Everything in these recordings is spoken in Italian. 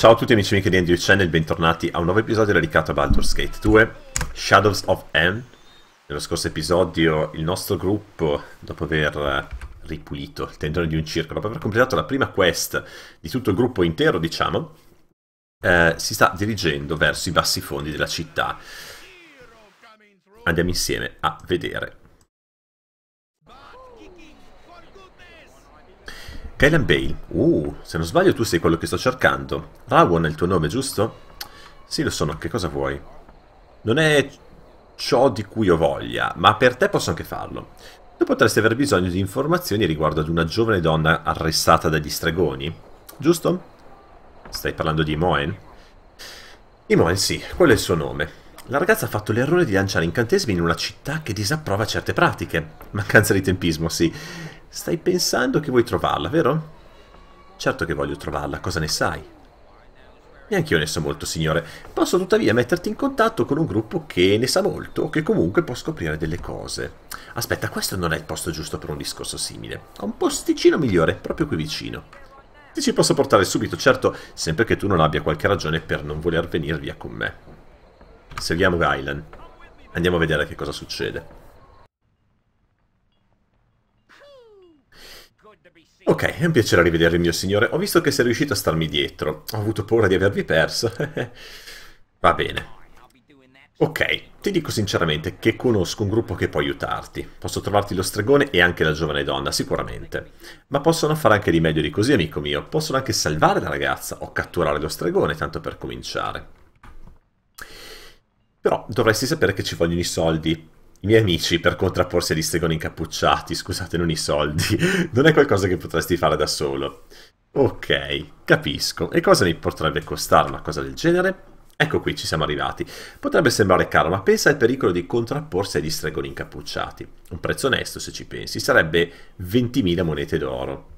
Ciao a tutti amici amiche di Andrew Channel, bentornati a un nuovo episodio dedicato a Baldur's Gate 2, Shadows of Anne. Nello scorso episodio il nostro gruppo, dopo aver ripulito il tendone di un circolo, dopo aver completato la prima quest di tutto il gruppo intero, diciamo, eh, si sta dirigendo verso i bassi fondi della città. Andiamo insieme a vedere Kylan Bale. Uh, se non sbaglio tu sei quello che sto cercando. Rawon è il tuo nome, giusto? Sì, lo sono. Che cosa vuoi? Non è ciò di cui ho voglia, ma per te posso anche farlo. Tu potresti aver bisogno di informazioni riguardo ad una giovane donna arrestata dagli stregoni, giusto? Stai parlando di Imoen? Imoen sì, quello è il suo nome. La ragazza ha fatto l'errore di lanciare incantesimi in una città che disapprova certe pratiche. Mancanza di tempismo, sì. Stai pensando che vuoi trovarla, vero? Certo che voglio trovarla, cosa ne sai? Neanch'io ne so molto, signore. Posso tuttavia metterti in contatto con un gruppo che ne sa molto o che comunque può scoprire delle cose. Aspetta, questo non è il posto giusto per un discorso simile. Ho un posticino migliore, proprio qui vicino. Ti ci posso portare subito, certo, sempre che tu non abbia qualche ragione per non voler venire via con me. Seguiamo Gailan. Andiamo a vedere che cosa succede. Ok, è un piacere rivedervi, mio signore. Ho visto che sei riuscito a starmi dietro. Ho avuto paura di avervi perso. Va bene. Ok, ti dico sinceramente che conosco un gruppo che può aiutarti. Posso trovarti lo stregone e anche la giovane donna, sicuramente. Ma possono fare anche di meglio di così, amico mio. Possono anche salvare la ragazza o catturare lo stregone, tanto per cominciare. Però dovresti sapere che ci vogliono i soldi. I miei amici, per contrapporsi agli stregoni incappucciati, scusate non i soldi, non è qualcosa che potresti fare da solo. Ok, capisco. E cosa mi potrebbe costare una cosa del genere? Ecco qui, ci siamo arrivati. Potrebbe sembrare caro, ma pensa al pericolo di contrapporsi agli stregoni incappucciati. Un prezzo onesto, se ci pensi, sarebbe 20.000 monete d'oro.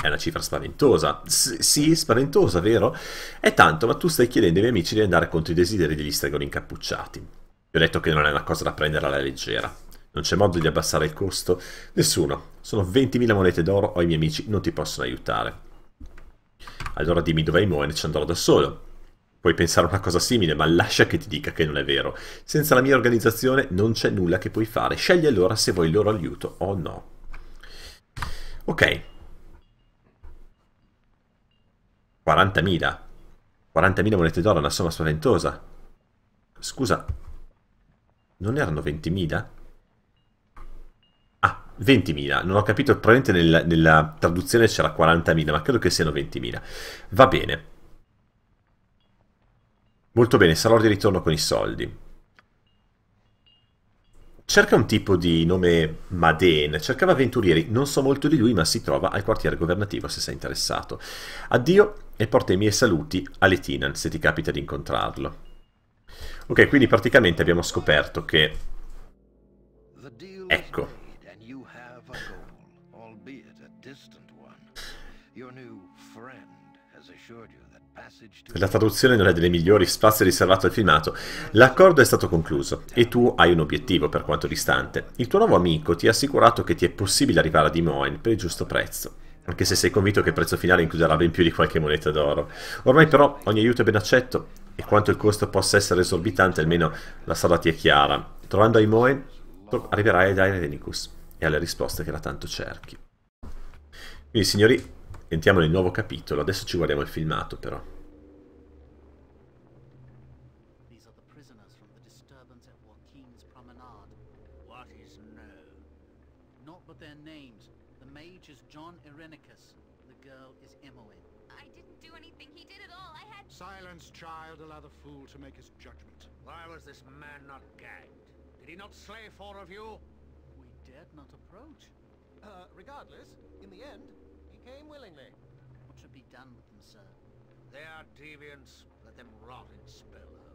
È una cifra spaventosa. S sì, spaventosa, vero? È tanto, ma tu stai chiedendo ai miei amici di andare contro i desideri degli stregoni incappucciati. Vi ho detto che non è una cosa da prendere alla leggera. Non c'è modo di abbassare il costo? Nessuno. Sono 20.000 monete d'oro o i miei amici non ti possono aiutare. Allora dimmi dove hai Moen e ci andrò da solo. Puoi pensare a una cosa simile, ma lascia che ti dica che non è vero. Senza la mia organizzazione non c'è nulla che puoi fare. Scegli allora se vuoi il loro aiuto o no. Ok. 40.000. 40.000 monete d'oro è una somma spaventosa. Scusa, non erano 20.000? Ah, 20.000. Non ho capito, probabilmente nella, nella traduzione c'era 40.000, ma credo che siano 20.000. Va bene. Molto bene, sarò di ritorno con i soldi. Cerca un tipo di nome Maden, cercava avventurieri, non so molto di lui ma si trova al quartiere governativo se sei interessato. Addio e porta i miei saluti a Letinan se ti capita di incontrarlo. Ok, quindi praticamente abbiamo scoperto che... Ecco. La traduzione non è delle migliori, spazio riservato al filmato. L'accordo è stato concluso e tu hai un obiettivo per quanto distante. Il tuo nuovo amico ti ha assicurato che ti è possibile arrivare a Dimoin per il giusto prezzo anche se sei convinto che il prezzo finale includerà ben più di qualche moneta d'oro. Ormai però ogni aiuto è ben accetto e quanto il costo possa essere esorbitante, almeno la strada ti è chiara. Trovando Aimoe, arriverai ad Irenicus e alle risposte che da tanto cerchi. Quindi, signori, entriamo nel nuovo capitolo. Adesso ci guardiamo il filmato, però. Not but their names. The mage is John Irenicus. The girl is Emoin. I didn't do anything. He did it all. I had... Silence, child. Allow the fool to make his judgment. Why was this man not gagged? Did he not slay four of you? We dared not approach. Uh, regardless, in the end, he came willingly. What should be done with them, sir? They are deviants. Let them rot in Spillhole.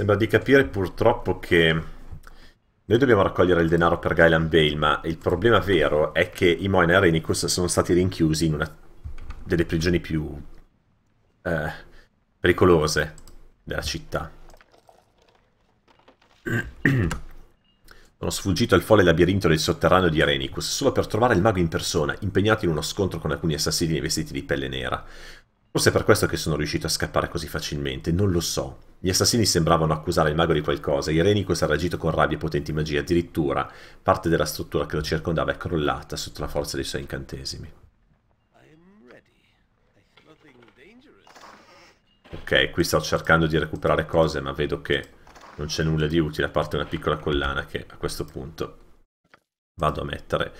Sembra di capire purtroppo che noi dobbiamo raccogliere il denaro per Gailan Bale, ma il problema vero è che i Moina e Renicus sono stati rinchiusi in una delle prigioni più eh, pericolose della città. Sono sfuggito al folle labirinto del sotterraneo di Renicus solo per trovare il mago in persona, impegnato in uno scontro con alcuni assassini vestiti di pelle nera. Forse è per questo che sono riuscito a scappare così facilmente, non lo so. Gli assassini sembravano accusare il mago di qualcosa, Irenico si ha reagito con rabbia e potenti magie, addirittura parte della struttura che lo circondava è crollata sotto la forza dei suoi incantesimi. Ok, qui sto cercando di recuperare cose, ma vedo che non c'è nulla di utile, a parte una piccola collana che a questo punto vado a mettere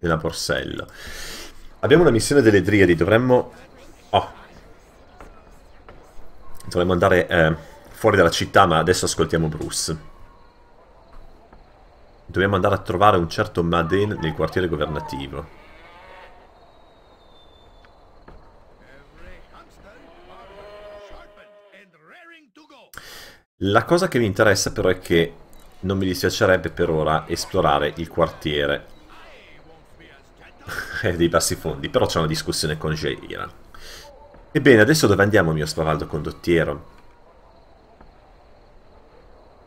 nella borsella. Abbiamo una missione delle Driadi, dovremmo... Oh. Dovremmo andare... Eh fuori dalla città, ma adesso ascoltiamo Bruce. Dobbiamo andare a trovare un certo Maden nel quartiere governativo. La cosa che mi interessa però è che non mi dispiacerebbe per ora esplorare il quartiere dei bassi fondi, però c'è una discussione con Jaira. Ebbene, adesso dove andiamo, mio spavaldo condottiero?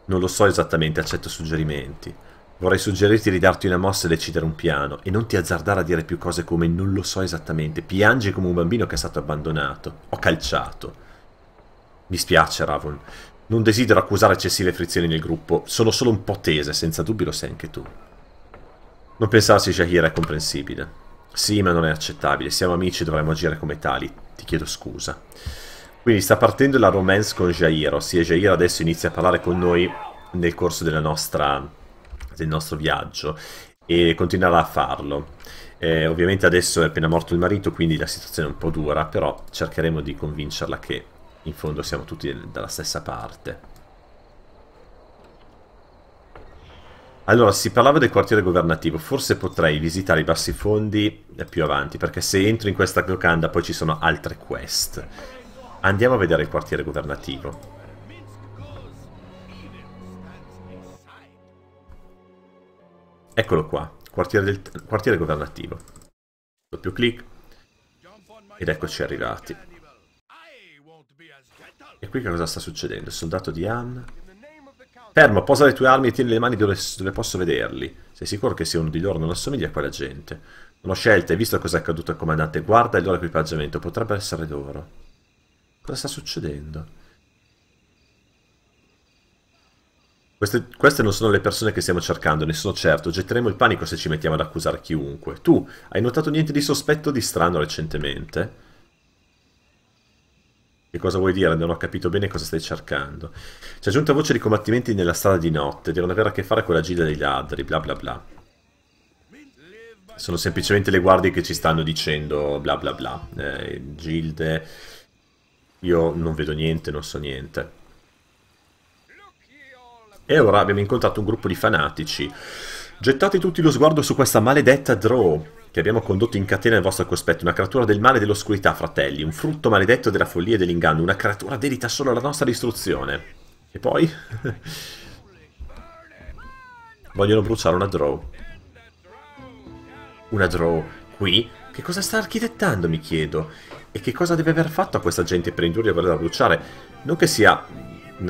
Non lo so esattamente, accetto suggerimenti. Vorrei suggerirti di darti una mossa e decidere un piano, e non ti azzardare a dire più cose come non lo so esattamente, piangi come un bambino che è stato abbandonato. Ho calciato. Mi spiace, Ravon. Non desidero accusare eccessive frizioni nel gruppo, sono solo un po' tese, senza dubbio lo sai anche tu. Non pensarsi Shahira è comprensibile. Sì, ma non è accettabile, siamo amici e dovremmo agire come tali. Ti chiedo scusa. Quindi sta partendo la romance con Jair, ossia Jair adesso inizia a parlare con noi nel corso nostra, del nostro viaggio e continuerà a farlo. Eh, ovviamente adesso è appena morto il marito, quindi la situazione è un po' dura, però cercheremo di convincerla che in fondo siamo tutti dalla stessa parte. Allora, si parlava del quartiere governativo, forse potrei visitare i bassi fondi più avanti, perché se entro in questa locanda poi ci sono altre quest. Andiamo a vedere il quartiere governativo. Eccolo qua, quartiere, del, quartiere governativo. Doppio clic ed eccoci arrivati. E qui che cosa sta succedendo? Il soldato di Anne... Fermo, posa le tue armi e tieni le mani dove, dove posso vederli. Sei sicuro che sia uno di loro non assomiglia a quella gente? Non ho scelta, hai visto cosa è accaduto al comandante. Guarda il loro equipaggiamento, potrebbe essere loro. Cosa sta succedendo? Queste, queste, non sono le persone che stiamo cercando, ne sono certo. Getteremo il panico se ci mettiamo ad accusare chiunque. Tu, hai notato niente di sospetto o di strano recentemente? Che cosa vuoi dire? Non ho capito bene cosa stai cercando. C'è giunta voce di combattimenti nella strada di notte. Devono avere a che fare con la gilda dei ladri, bla bla bla. Sono semplicemente le guardie che ci stanno dicendo bla bla bla. Eh, gilde io non vedo niente, non so niente. E ora abbiamo incontrato un gruppo di fanatici. Gettate tutti lo sguardo su questa maledetta Draw, che abbiamo condotto in catena al vostro cospetto, una creatura del male e dell'oscurità, fratelli, un frutto maledetto della follia e dell'inganno, una creatura dedita solo alla nostra distruzione. E poi... Vogliono bruciare una Draw. Una Draw qui? Che cosa sta architettando, mi chiedo? E che cosa deve aver fatto a questa gente per indurli a volerla bruciare? Non che sia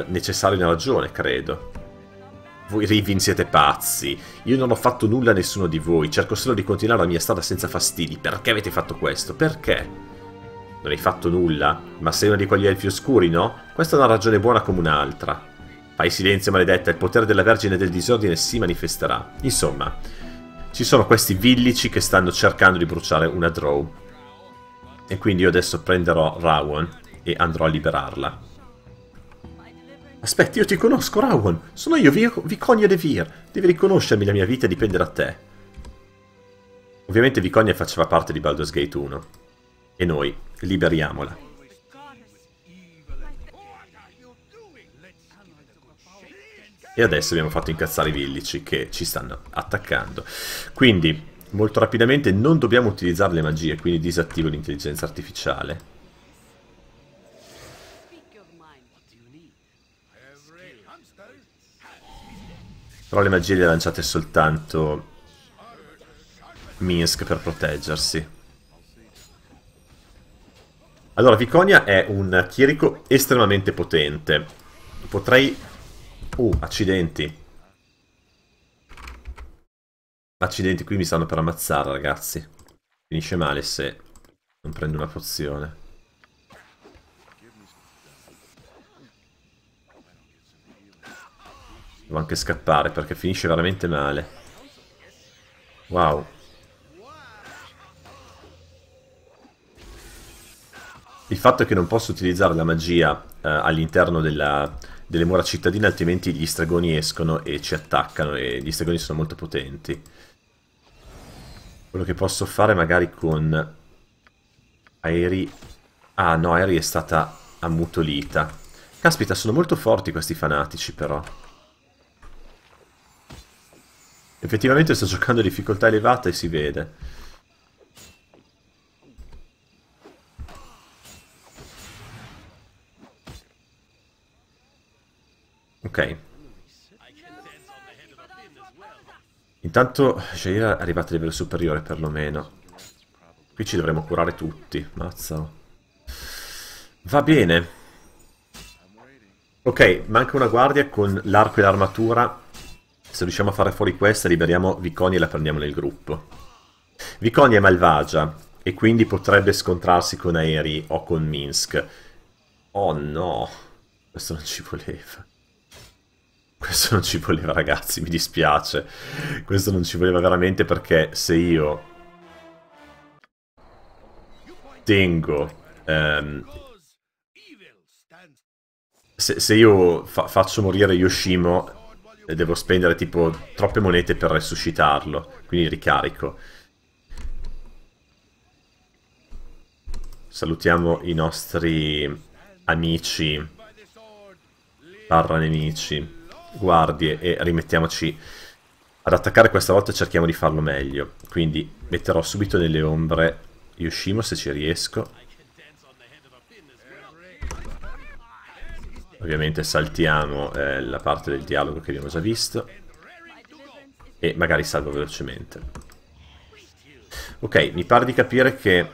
necessaria una ragione, credo. Voi Rivin siete pazzi. Io non ho fatto nulla a nessuno di voi. Cerco solo di continuare la mia strada senza fastidi. Perché avete fatto questo? Perché? Non hai fatto nulla? Ma sei uno di quegli elfi oscuri, no? Questa è una ragione buona come un'altra. Fai silenzio, maledetta. Il potere della Vergine del Disordine si manifesterà. Insomma, ci sono questi villici che stanno cercando di bruciare una drow. E quindi io adesso prenderò Rawan e andrò a liberarla. Aspetta, io ti conosco, Rawan. Sono io, Viconia De Vir. Devi riconoscermi, la mia vita dipende da te. Ovviamente Viconia faceva parte di Baldur's Gate 1. E noi liberiamola. E adesso abbiamo fatto incazzare i villici che ci stanno attaccando. Quindi Molto rapidamente non dobbiamo utilizzare le magie, quindi disattivo l'intelligenza artificiale. Però le magie le ha lanciate soltanto Minsk per proteggersi. Allora, Viconia è un chierico estremamente potente. Potrei... Uh, accidenti. Accidenti, qui mi stanno per ammazzare, ragazzi. Finisce male se non prendo una pozione. Devo anche scappare perché finisce veramente male. Wow. Il fatto è che non posso utilizzare la magia eh, all'interno delle mura cittadine, altrimenti gli stregoni escono e ci attaccano e gli stregoni sono molto potenti. Quello che posso fare magari con aerei... Ah no, aerei è stata ammutolita. Caspita, sono molto forti questi fanatici però. Effettivamente sto giocando a difficoltà elevata e si vede. Ok, Intanto Jaira è arrivata a livello superiore perlomeno. Qui ci dovremo curare tutti, mazza. Va bene. Ok, manca una guardia con l'arco e l'armatura. Se riusciamo a fare fuori questa, liberiamo Viconi e la prendiamo nel gruppo. Viconi è malvagia e quindi potrebbe scontrarsi con aerei o con Minsk. Oh no, questo non ci voleva. Questo non ci voleva ragazzi, mi dispiace. Questo non ci voleva veramente perché se io tengo... Um, se, se, io fa faccio morire Yoshimo e eh, devo spendere tipo troppe monete per resuscitarlo, quindi ricarico. Salutiamo i nostri amici, parra nemici guardie e rimettiamoci ad attaccare questa volta cerchiamo di farlo meglio quindi metterò subito nelle ombre Yoshimo se ci riesco ovviamente saltiamo eh, la parte del dialogo che abbiamo già visto e magari salvo velocemente ok mi pare di capire che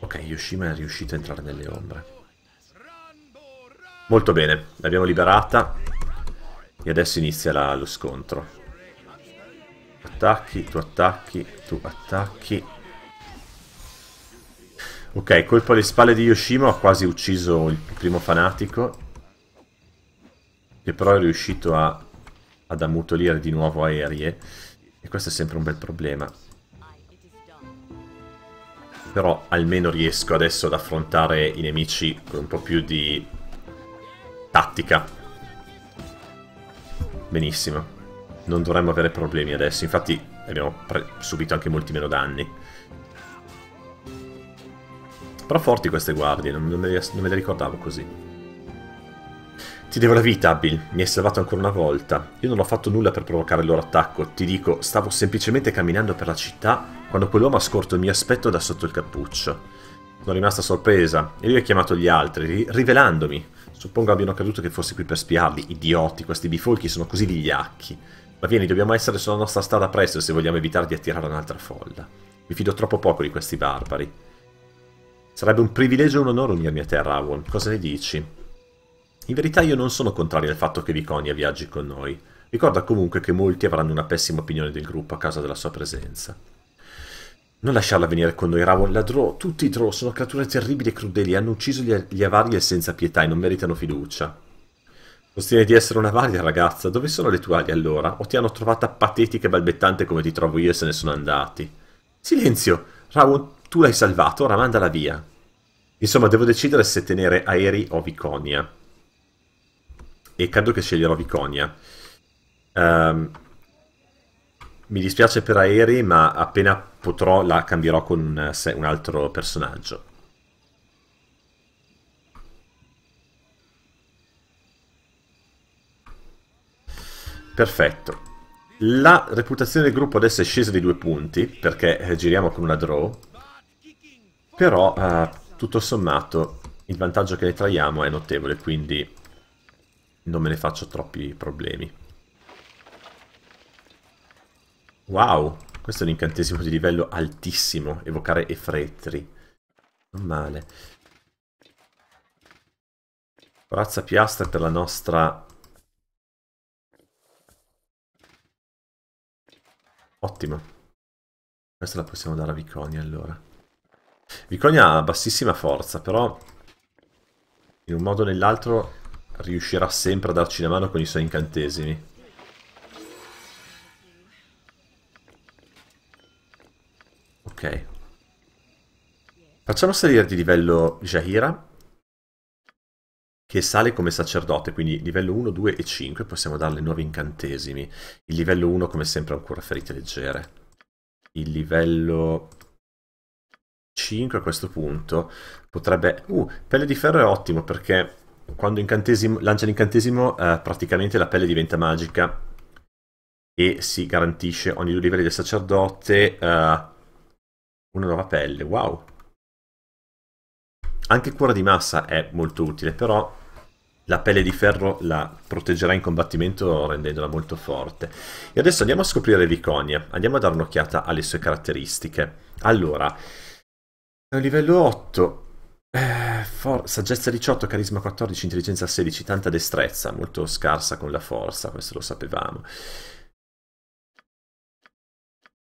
ok Yoshima è riuscito a entrare nelle ombre Molto bene, l'abbiamo liberata e adesso inizia la, lo scontro. Attacchi, tu attacchi, tu attacchi. Ok, colpo alle spalle di Yoshimo, ha quasi ucciso il primo fanatico, che però è riuscito a, ad ammutolire di nuovo aeree, e questo è sempre un bel problema. Però almeno riesco adesso ad affrontare i nemici con un po' più di tattica. Benissimo. Non dovremmo avere problemi adesso, infatti abbiamo subito anche molti meno danni. Però forti queste guardie, non, non, me, le, non me le ricordavo così. Ti devo la vita, Bill. Mi hai salvato ancora una volta. Io non ho fatto nulla per provocare il loro attacco. Ti dico, stavo semplicemente camminando per la città quando quell'uomo ha scorto il mio aspetto da sotto il cappuccio. Sono rimasta sorpresa e lui ha chiamato gli altri, rivelandomi. Suppongo abbiano creduto che fossi qui per spiarli. Idioti, questi bifolchi sono così vigliacchi. Ma vieni, dobbiamo essere sulla nostra strada presto se vogliamo evitare di attirare un'altra folla. Mi fido troppo poco di questi barbari. Sarebbe un privilegio e un onore unirmi a te, Rawon. Cosa ne dici? In verità io non sono contrario al fatto che Viconia viaggi con noi. Ricorda comunque che molti avranno una pessima opinione del gruppo a causa della sua presenza. Non lasciarla venire con noi, Ravon. La Drow, tutti i Drow sono creature terribili e crudeli. Hanno ucciso gli, gli avari senza pietà e non meritano fiducia. Sostieni di essere una varia, ragazza. Dove sono le tue ali allora? O ti hanno trovata patetica e balbettante come ti trovo io e se ne sono andati? Silenzio! Ravon, tu l'hai salvato, ora mandala via. Insomma, devo decidere se tenere Aeri o Viconia. E credo che sceglierò Viconia. Um, mi dispiace per aerei, ma appena potrò, la cambierò con eh, un, altro personaggio. Perfetto. La reputazione del gruppo adesso è scesa di due punti, perché eh, giriamo con una draw, però eh, tutto sommato il vantaggio che ne traiamo è notevole, quindi non me ne faccio troppi problemi. Wow, questo è un incantesimo di livello altissimo, evocare Efretri. Non male. Corazza piastra per la nostra... Ottimo. Questa la possiamo dare a Viconia allora. Viconia ha bassissima forza, però in un modo o nell'altro riuscirà sempre a darci la mano con i suoi incantesimi. Ok. Facciamo salire di livello Jahira, che sale come sacerdote, quindi livello 1, 2 e 5 possiamo darle nuovi incantesimi. Il livello 1 come sempre ha ancora ferite leggere. Il livello 5 a questo punto potrebbe... Uh, pelle di ferro è ottimo perché quando lancia l'incantesimo eh, praticamente la pelle diventa magica e si garantisce ogni due livelli del sacerdote... Eh, una nuova pelle, wow. Anche cura di massa è molto utile, però la pelle di ferro la proteggerà in combattimento rendendola molto forte. E adesso andiamo a scoprire Viconia, andiamo a dare un'occhiata alle sue caratteristiche. Allora, livello 8, eh, saggezza 18, carisma 14, intelligenza 16, tanta destrezza, molto scarsa con la forza, questo lo sapevamo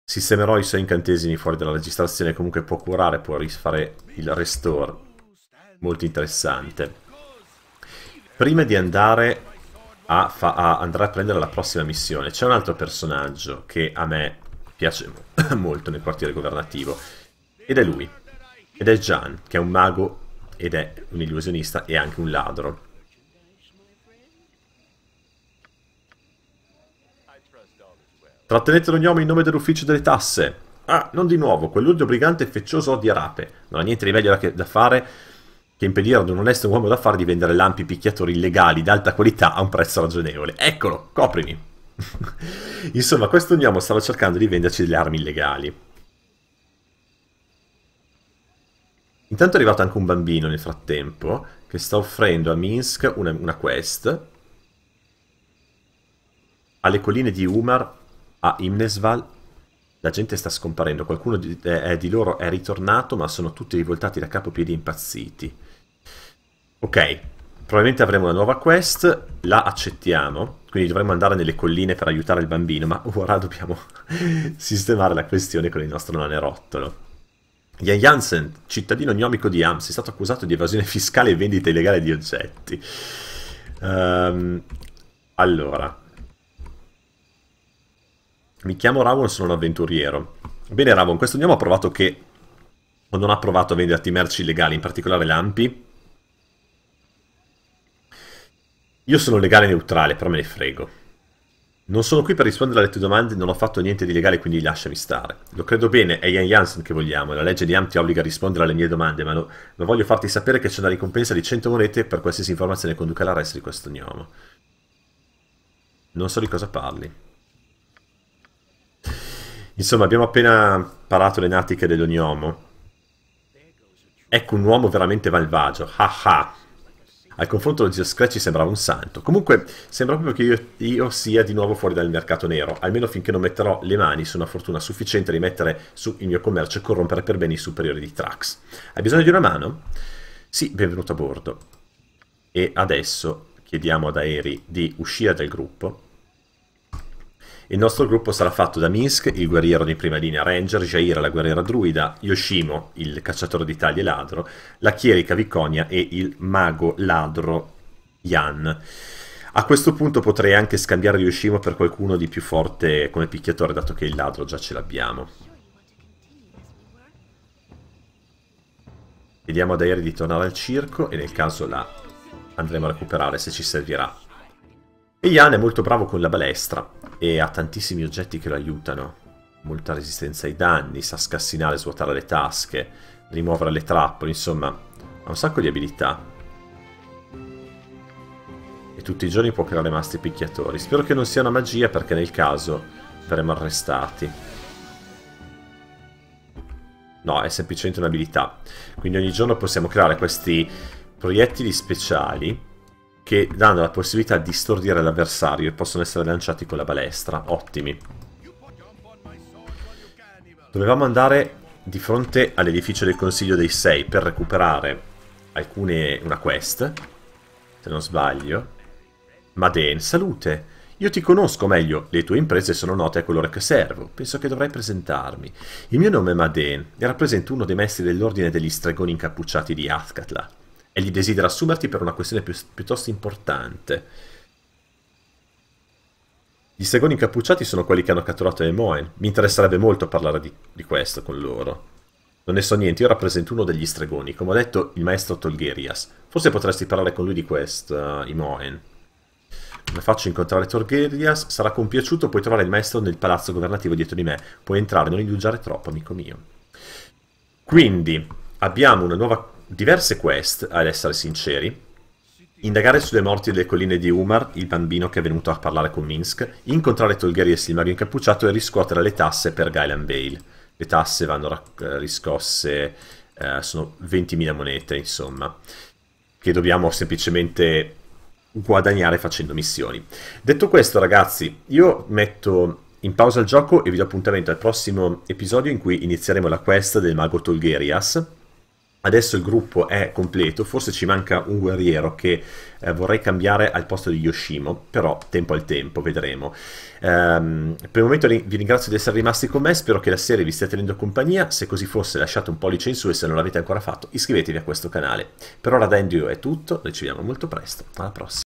sistemerò i suoi incantesimi fuori dalla registrazione, comunque può curare, può rifare il restore, molto interessante. Prima di andare a, a, andare a prendere la prossima missione, c'è un altro personaggio che a me piace molto nel quartiere governativo, ed è lui, ed è Jan, che è un mago ed è un illusionista e anche un ladro. Trattenete l'ognomo in nome dell'ufficio delle tasse. Ah, non di nuovo, quell'ultimo brigante feccioso odia rape. Non ha niente di meglio da fare che impedire ad un onesto uomo d'affari di vendere lampi picchiatori illegali d'alta qualità a un prezzo ragionevole. Eccolo, coprimi. Insomma, questo ognomo stava cercando di venderci delle armi illegali. Intanto è arrivato anche un bambino nel frattempo che sta offrendo a Minsk una, una quest alle colline di Umar, a Imnesval, la gente sta scomparendo. Qualcuno di, eh, di loro è ritornato, ma sono tutti rivoltati da capo piedi impazziti. Ok, probabilmente avremo una nuova quest, la accettiamo, quindi dovremo andare nelle colline per aiutare il bambino, ma ora dobbiamo sistemare la questione con il nostro nanerottolo. Jan Jansen, cittadino gnomico di Ams, è stato accusato di evasione fiscale e vendita illegale di oggetti. Um, allora, mi chiamo Ravon, sono un avventuriero. Bene Ravon, questo gnomo ha provato che... o non ha provato a venderti merci illegali, in particolare lampi. Io sono legale e neutrale, però me ne frego. Non sono qui per rispondere alle tue domande, non ho fatto niente di legale, quindi lasciami stare. Lo credo bene, è Ian Jansen che vogliamo, la legge di Am ti obbliga a rispondere alle mie domande, ma, no, ma voglio farti sapere che c'è una ricompensa di 100 monete per qualsiasi informazione conduca all'arresto di questo gnomo. Non so di cosa parli. Insomma, abbiamo appena parlato le natiche dell'ognomo. Ecco un uomo veramente malvagio, ah ah. Al confronto lo zio Scratchy sembrava un santo. Comunque, sembra proprio che io, io, sia di nuovo fuori dal mercato nero, almeno finché non metterò le mani su una fortuna sufficiente da mettere su il mio commercio e corrompere per bene i superiori di Trax. Hai bisogno di una mano? Sì, benvenuto a bordo. E adesso chiediamo ad Aeri di uscire dal gruppo il nostro gruppo sarà fatto da Minsk, il guerriero di prima linea Ranger, Jaira la guerriera druida, Yoshimo, il cacciatore di taglie ladro, la chierica Viconia e il mago ladro Yan. A questo punto potrei anche scambiare Yoshimo per qualcuno di più forte come picchiatore, dato che il ladro già ce l'abbiamo. Vediamo ad Aeri di tornare al circo e nel caso la andremo a recuperare se ci servirà. E Ian è molto bravo con la balestra e ha tantissimi oggetti che lo aiutano. Molta resistenza ai danni, sa scassinare, svuotare le tasche, rimuovere le trappole, insomma, ha un sacco di abilità. E tutti i giorni può creare masti picchiatori. Spero che non sia una magia perché nel caso verremo arrestati. No, è semplicemente un'abilità. Quindi ogni giorno possiamo creare questi proiettili speciali che danno la possibilità di stordire l'avversario e possono essere lanciati con la balestra. Ottimi. Dovevamo andare di fronte all'edificio del Consiglio dei Sei per recuperare alcune, una quest, se non sbaglio. Maden, salute! Io ti conosco meglio, le tue imprese sono note a coloro che servo, penso che dovrai presentarmi. Il mio nome è Maden e rappresento uno dei maestri dell'ordine degli stregoni incappucciati di Azkatla. Egli desidera assumerti per una questione pi piuttosto importante. Gli stregoni incappucciati sono quelli che hanno catturato Emoen. Mi interesserebbe molto parlare di, di questo con loro. Non ne so niente, io rappresento uno degli stregoni, come ha detto il maestro Tolgherias. Forse potresti parlare con lui di questo, uh, eh, Imoen. La faccio incontrare Tolgherias, sarà compiaciuto, puoi trovare il maestro nel palazzo governativo dietro di me. Puoi entrare, non indugiare troppo, amico mio. Quindi, abbiamo una nuova diverse quest, ad essere sinceri. Indagare sulle morti delle colline di Umar, il bambino che è venuto a parlare con Minsk, incontrare Tolgari e Silmario incappucciato e riscuotere le tasse per Gailan Bale. Le tasse vanno eh, riscosse, eh, sono 20.000 monete, insomma, che dobbiamo semplicemente guadagnare facendo missioni. Detto questo, ragazzi, io metto in pausa il gioco e vi do appuntamento al prossimo episodio in cui inizieremo la quest del mago Tolgerias Adesso il gruppo è completo, forse ci manca un guerriero che eh, vorrei cambiare al posto di Yoshimo, però tempo al tempo, vedremo. Ehm, per il momento ri vi ringrazio di essere rimasti con me, spero che la serie vi stia tenendo compagnia, se così fosse lasciate un pollice in su e se non l'avete ancora fatto iscrivetevi a questo canale. Per ora da Endio è tutto, noi ci vediamo molto presto, alla prossima.